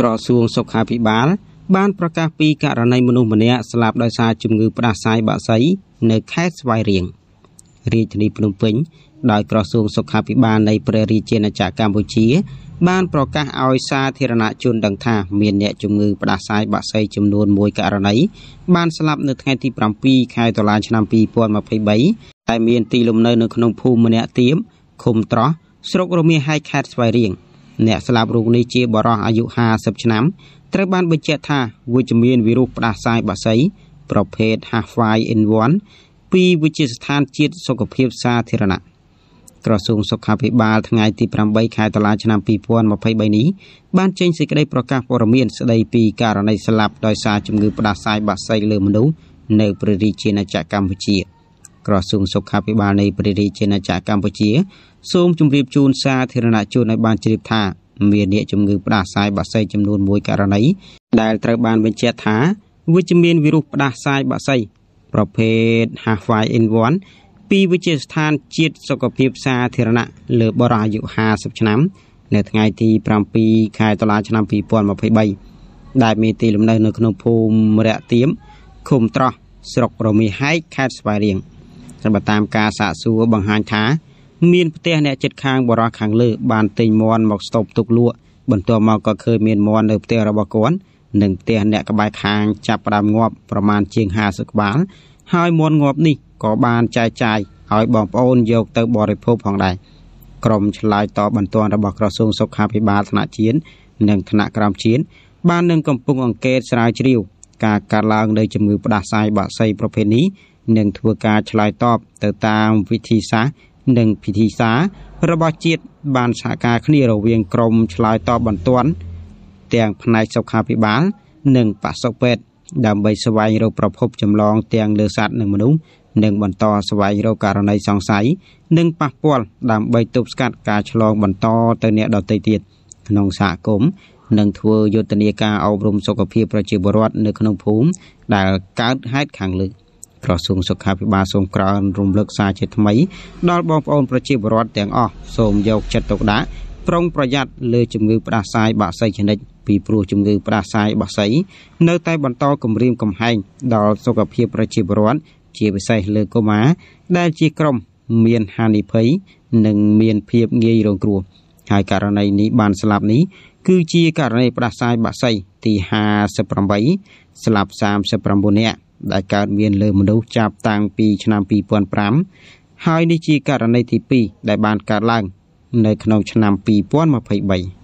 ក្រសួងសុខាភិបាលបានប្រកាសពីករណីមនុស្សម្នាក់ស្លាប់ដោយសារជំងឺផ្ដាសាយបាក់សីនៅខេត្តស្វាយរៀងរាជធានីភ្នំពេញដោយក្រសួងសុខាភិបាលនៃព្រះរាជាណាចក្រកម្ពុជាបានប្រកាសឲ្យសាធារណជនដឹងថាមានអ្នកជំងឺផ្ដាសាយបាក់សីចំនួន1ករណីបានស្លាប់នៅថ្ងៃទី7ខែតុលាឆ្នាំ2023តែមានទីលំនៅនៅក្នុងភូមិម្នាក់ទៀតឃុំត្រោះស្រុករមៀហៃខេត្តស្វាយរៀង។អ្នកស្លាប់រូបនេះជាបរិះអាយុ50ឆ្នាំត្រូវបានបញ្ជាក់ថាវិជ្ជមានវីរុសផ្ដាសាយបាសីប្រភេទ H5N1 ពីវិទ្យាស្ថានជាតិសុខភាពសាធារណៈក្រសួងសុខាភិបាលថ្ងៃទី8ខែតុលាឆ្នាំ2023នេះបានចេញសេចក្តីប្រកាសព័ត៌មានស្តីពីករណីស្លាប់ដោយសារជំងឺផ្ដាសាយបាក់សីលើមនុស្សនៅប្រទេសជាណាចក្រកម្ពុជា។ក្រសួងសុខាភិបាលនៃព្រះរាជាណាចក្រកម្ពុជាសូមជម្រាបជូនសាធារណជនឲ្យបានជ្រាបថាមានអ្នកជំងឺផ្ដាសាយបាក់សៃចំនួន1ករណីដែលត្រូវបានបញ្ជាក់ថាវិជ្ជមានវីរុសផ្ដាសាយបាក់សៃប្រភេទ H5N1 ពីវិទ្យាស្ថានជាតិសុខភាពសាធារណៈលើបរិយាយុ50ឆ្នាំ នៅថ្ងៃទី7ខែតុលាឆ្នាំ2023ដែលមានទីលំនៅនៅក្នុងភូមិរយៈទៀមឃុំត្រោះស្រុករមីហែកខេត្តស្វាយរៀង។សម្បតាមការសាកសួរបង្ហាញថាមានផ្ទះអ្នកចិត្តខាងបរោះខាងលើ បានទិញមន់មកស្តុបទុកលក់បន្ទាប់មកក៏ឃើញមានមន់នៅផ្ទះរបស់គាត់និងផ្ទះអ្នកក្បែរខាងចាប់ផ្ដើមងាប់ប្រមាណជាង50ក្បាល ហើយមន់ងាប់នេះក៏បានចែកចាយឲ្យបងប្អូនយកទៅបរិភោគផងដែរក្រមឆ្លើយតបបន្ទាន់របស់ក្រសួងសុខាភិបាលថ្នាក់ជាតិនិងថ្នាក់ក្រោមជាតិបាននឹងកំពុងអង្កេតស្រាវជ្រាវការកើតឡើងនៃជំងឺផ្ដាសាយបាក់សីប្រភេទនេះនឹងធ្វើការឆ្លើយតបទៅតាមវិធីសាស្ត្រនិងពិធីសាររបស់ជាតិបានសហការគ្នារវាងក្រមឆ្លើយតបបន្ទាន់ទាំងផ្នែកសុខាភិបាលនិងបសុពេទ្យដើម្បីស្វែងរកប្រភពចម្លងទាំងលើសត្វនិងមនុស្សនិងបន្តស្វែងរកករណីសង្ស័យនិងប៉ះពាល់ដើម្បីទប់ស្កាត់ការឆ្លងបន្តទៅអ្នកដទៃទៀតក្នុងសហគមន៍និងធ្វើយុទ្ធនាការអប់រំសុខភាពប្រជាពលរដ្ឋនៅក្នុងភូមិដែលកើតហេតុខាងលើក្រសួងសុខាភិបាលសូមក្រើនរំលឹកសារជាថ្មីដល់បងប្អូនប្រជាពលរដ្ឋទាំងអស់សូមយកចិត្តទុកដាក់ប្រុងប្រយ័ត្នលើជំងឺផ្ដាសាយបាក់សីជនិតពីព្រោះជំងឺផ្ដាសាយបាក់សីនៅតែបន្តគំរាមកំហែងដល់សុខភាពប្រជាពលរដ្ឋជាពិសេសលើកុមារ ដែលជាក្រុមមានហានិភ័យនិងមានភាពងាយរងគ្រោះហើយករណីនេះបានស្លាប់នេះគឺជាករណីផ្ដាសាយបាក់សីទី58ស្លាប់39នាក់ដែលកើតមានលើមនុស្សចាប់តាំងពីឆ្នាំ2005ហើយនេះជាករណីទី2ដែលបានកើតឡើងនៅក្នុង ឆ្នាំ2023